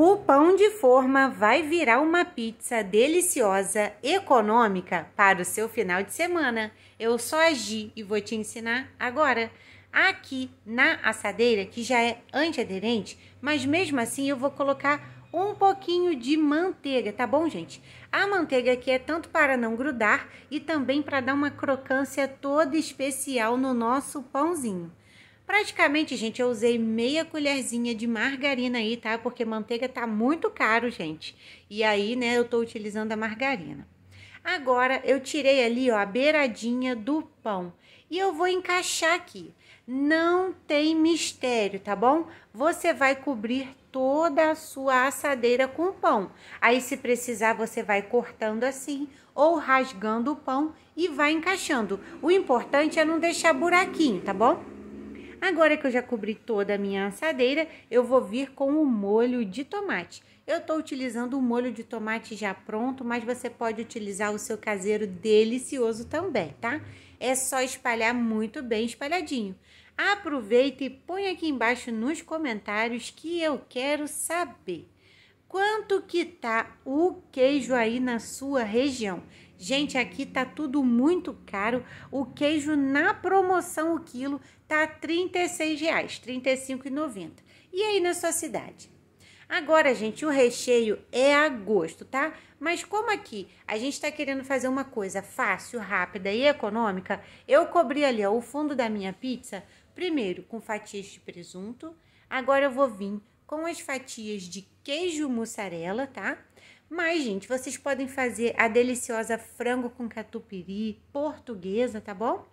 O pão de forma vai virar uma pizza deliciosa, econômica para o seu final de semana. Eu sou a Gi e vou te ensinar agora. Aqui na assadeira, que já é antiaderente, mas mesmo assim eu vou colocar um pouquinho de manteiga, tá bom, gente? A manteiga aqui é tanto para não grudar e também para dar uma crocância toda especial no nosso pãozinho. Praticamente, gente, eu usei meia colherzinha de margarina aí, tá? Porque manteiga tá muito caro, gente. E aí, né, eu tô utilizando a margarina. Agora, eu tirei ali, ó, a beiradinha do pão. E eu vou encaixar aqui. Não tem mistério, tá bom? Você vai cobrir toda a sua assadeira com pão. Aí, se precisar, você vai cortando assim ou rasgando o pão e vai encaixando. O importante é não deixar buraquinho, tá bom? Agora que eu já cobri toda a minha assadeira, eu vou vir com o molho de tomate. Eu estou utilizando o molho de tomate já pronto, mas você pode utilizar o seu caseiro delicioso também, tá? É só espalhar muito bem espalhadinho. Aproveita e põe aqui embaixo nos comentários que eu quero saber quanto que tá o queijo aí na sua região. Gente, aqui tá tudo muito caro. O queijo na promoção o quilo tá R$ 36, R$ 35,90. E aí na sua cidade? Agora, gente, o recheio é a gosto, tá? Mas como aqui a gente está querendo fazer uma coisa fácil, rápida e econômica, eu cobri ali ó, o fundo da minha pizza primeiro com fatias de presunto. Agora eu vou vir com as fatias de queijo mussarela, tá? Mas, gente, vocês podem fazer a deliciosa frango com catupiry portuguesa, tá bom?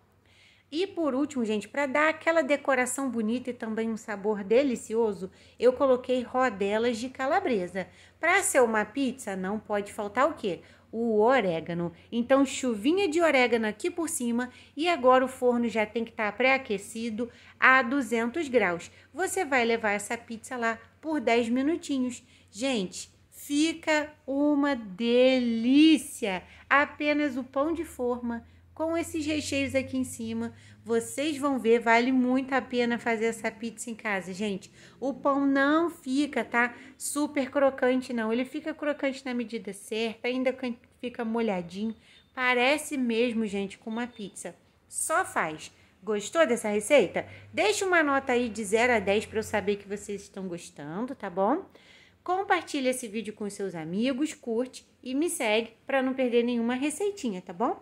E por último, gente, para dar aquela decoração bonita e também um sabor delicioso, eu coloquei rodelas de calabresa. Para ser uma pizza, não pode faltar o quê? O orégano. Então, chuvinha de orégano aqui por cima e agora o forno já tem que estar tá pré-aquecido a 200 graus. Você vai levar essa pizza lá por 10 minutinhos. Gente, fica uma delícia! Apenas o pão de forma com esses recheios aqui em cima. Vocês vão ver, vale muito a pena fazer essa pizza em casa, gente. O pão não fica, tá? Super crocante, não. Ele fica crocante na medida certa, ainda fica molhadinho. Parece mesmo, gente, com uma pizza. Só faz. Gostou dessa receita? Deixa uma nota aí de 0 a 10 para eu saber que vocês estão gostando, tá bom? Compartilha esse vídeo com seus amigos, curte e me segue para não perder nenhuma receitinha, tá bom?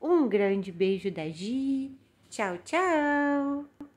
Um grande beijo da Gi. Tchau, tchau!